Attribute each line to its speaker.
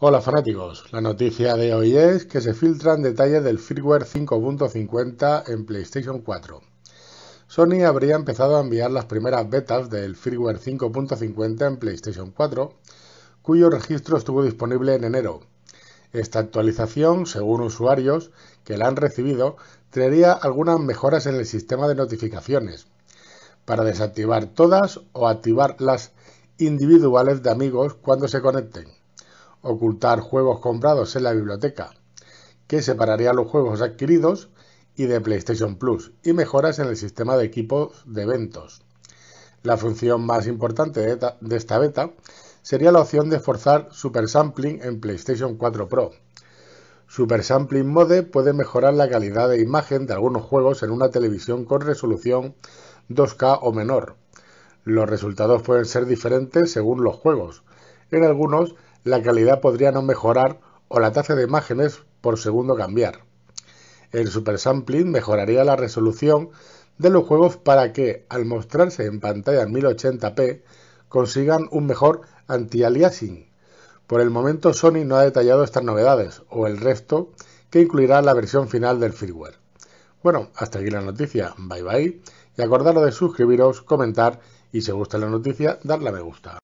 Speaker 1: Hola fanáticos, la noticia de hoy es que se filtran detalles del firmware 5.50 en PlayStation 4. Sony habría empezado a enviar las primeras betas del firmware 5.50 en PlayStation 4, cuyo registro estuvo disponible en enero. Esta actualización, según usuarios que la han recibido, traería algunas mejoras en el sistema de notificaciones, para desactivar todas o activar las individuales de amigos cuando se conecten ocultar juegos comprados en la biblioteca, que separaría los juegos adquiridos y de PlayStation Plus, y mejoras en el sistema de equipos de eventos. La función más importante de, esta beta sería la opción de forzar Super Sampling en PlayStation 4 Pro. Super Sampling Mode puede mejorar la calidad de imagen de algunos juegos en una televisión con resolución 2K o menor. Los resultados pueden ser diferentes según los juegos. En algunos, la calidad podría no mejorar o la tasa de imágenes por segundo cambiar. El supersampling mejoraría la resolución de los juegos para que, al mostrarse en pantalla 1080p, consigan un mejor anti-aliasing. Por el momento Sony no ha detallado estas novedades o el resto que incluirá la versión final del firmware. Bueno, hasta aquí la noticia. Bye bye. Y acordaros de suscribiros, comentar y si os gusta la noticia, darle a me gusta.